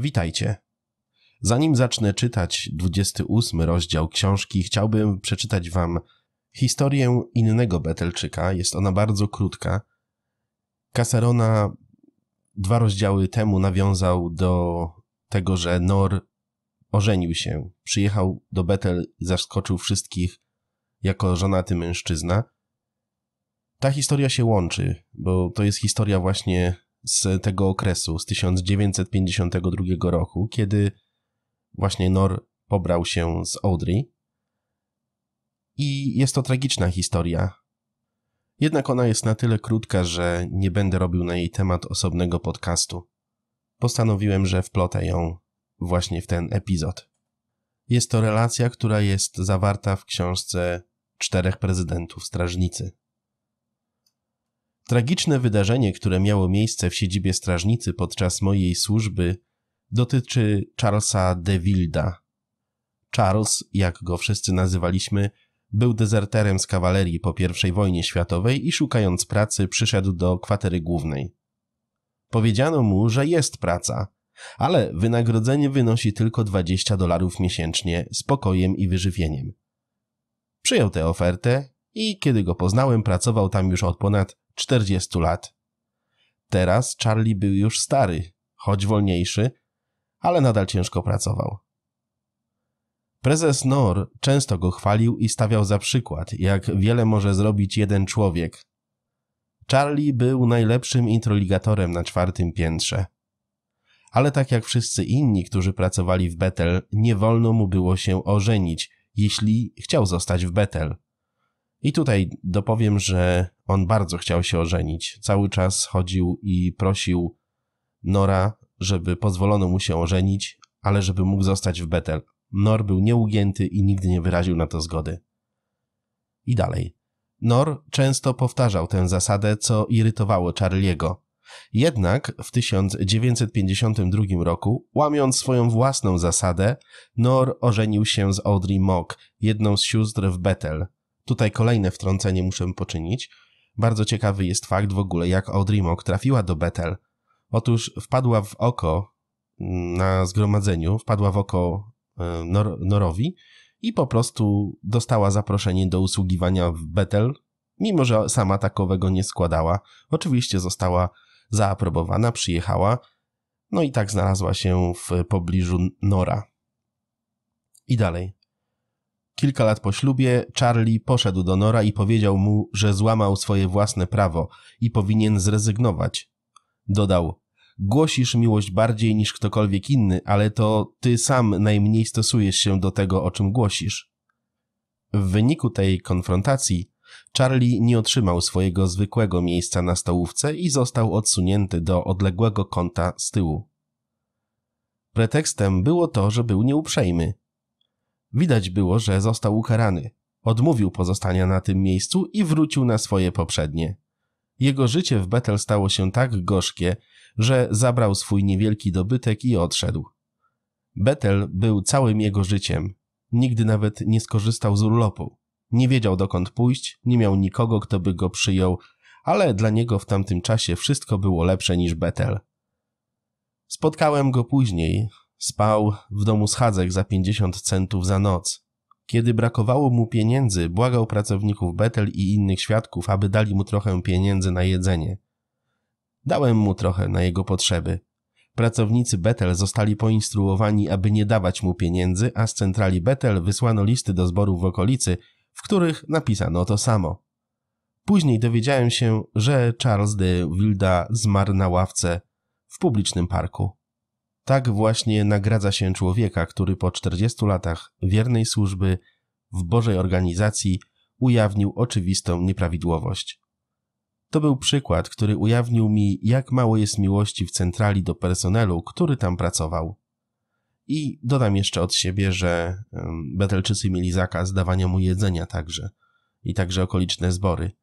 Witajcie. Zanim zacznę czytać 28 rozdział książki, chciałbym przeczytać wam historię innego Betelczyka. Jest ona bardzo krótka. Kasarona dwa rozdziały temu nawiązał do tego, że Nor ożenił się. Przyjechał do Betel i zaskoczył wszystkich jako żonaty mężczyzna. Ta historia się łączy, bo to jest historia właśnie z tego okresu, z 1952 roku, kiedy właśnie Nor pobrał się z Audrey. I jest to tragiczna historia. Jednak ona jest na tyle krótka, że nie będę robił na jej temat osobnego podcastu. Postanowiłem, że wplotę ją właśnie w ten epizod. Jest to relacja, która jest zawarta w książce Czterech Prezydentów Strażnicy Tragiczne wydarzenie, które miało miejsce w siedzibie strażnicy podczas mojej służby, dotyczy Charlesa de Wilda. Charles, jak go wszyscy nazywaliśmy, był dezerterem z kawalerii po I wojnie światowej i szukając pracy przyszedł do kwatery głównej. Powiedziano mu, że jest praca, ale wynagrodzenie wynosi tylko 20 dolarów miesięcznie z pokojem i wyżywieniem. Przyjął tę ofertę i kiedy go poznałem, pracował tam już od ponad 40 lat. Teraz Charlie był już stary, choć wolniejszy, ale nadal ciężko pracował. Prezes Nor często go chwalił i stawiał za przykład, jak wiele może zrobić jeden człowiek. Charlie był najlepszym introligatorem na czwartym piętrze. Ale tak jak wszyscy inni, którzy pracowali w Betel, nie wolno mu było się ożenić, jeśli chciał zostać w Betel. I tutaj dopowiem, że on bardzo chciał się ożenić. Cały czas chodził i prosił Nora, żeby pozwolono mu się ożenić, ale żeby mógł zostać w Betel. Nor był nieugięty i nigdy nie wyraził na to zgody. I dalej. Nor często powtarzał tę zasadę, co irytowało Charlie'ego. Jednak w 1952 roku, łamiąc swoją własną zasadę, Nor ożenił się z Audrey Mock, jedną z sióstr w Bethel. Tutaj kolejne wtrącenie muszę poczynić – bardzo ciekawy jest fakt w ogóle, jak Audrey Mok trafiła do Bethel. Otóż wpadła w oko mm, na zgromadzeniu, wpadła w oko e, Nor Norowi i po prostu dostała zaproszenie do usługiwania w Bethel, mimo że sama takowego nie składała. Oczywiście została zaaprobowana, przyjechała, no i tak znalazła się w pobliżu Nora. I dalej. Kilka lat po ślubie Charlie poszedł do Nora i powiedział mu, że złamał swoje własne prawo i powinien zrezygnować. Dodał: Głosisz miłość bardziej niż ktokolwiek inny, ale to ty sam najmniej stosujesz się do tego, o czym głosisz. W wyniku tej konfrontacji Charlie nie otrzymał swojego zwykłego miejsca na stołówce i został odsunięty do odległego kąta z tyłu. Pretekstem było to, że był nieuprzejmy. Widać było, że został ukarany. Odmówił pozostania na tym miejscu i wrócił na swoje poprzednie. Jego życie w Betel stało się tak gorzkie, że zabrał swój niewielki dobytek i odszedł. Betel był całym jego życiem. Nigdy nawet nie skorzystał z urlopu. Nie wiedział dokąd pójść, nie miał nikogo, kto by go przyjął, ale dla niego w tamtym czasie wszystko było lepsze niż Betel. Spotkałem go później, Spał w domu schadzek za 50 centów za noc. Kiedy brakowało mu pieniędzy, błagał pracowników Betel i innych świadków, aby dali mu trochę pieniędzy na jedzenie. Dałem mu trochę na jego potrzeby. Pracownicy Betel zostali poinstruowani, aby nie dawać mu pieniędzy, a z centrali Betel wysłano listy do zborów w okolicy, w których napisano to samo. Później dowiedziałem się, że Charles de Wilda zmarł na ławce w publicznym parku. Tak właśnie nagradza się człowieka, który po 40 latach wiernej służby w Bożej organizacji ujawnił oczywistą nieprawidłowość. To był przykład, który ujawnił mi, jak mało jest miłości w centrali do personelu, który tam pracował. I dodam jeszcze od siebie, że Betelczycy mieli zakaz dawania mu jedzenia także i także okoliczne zbory.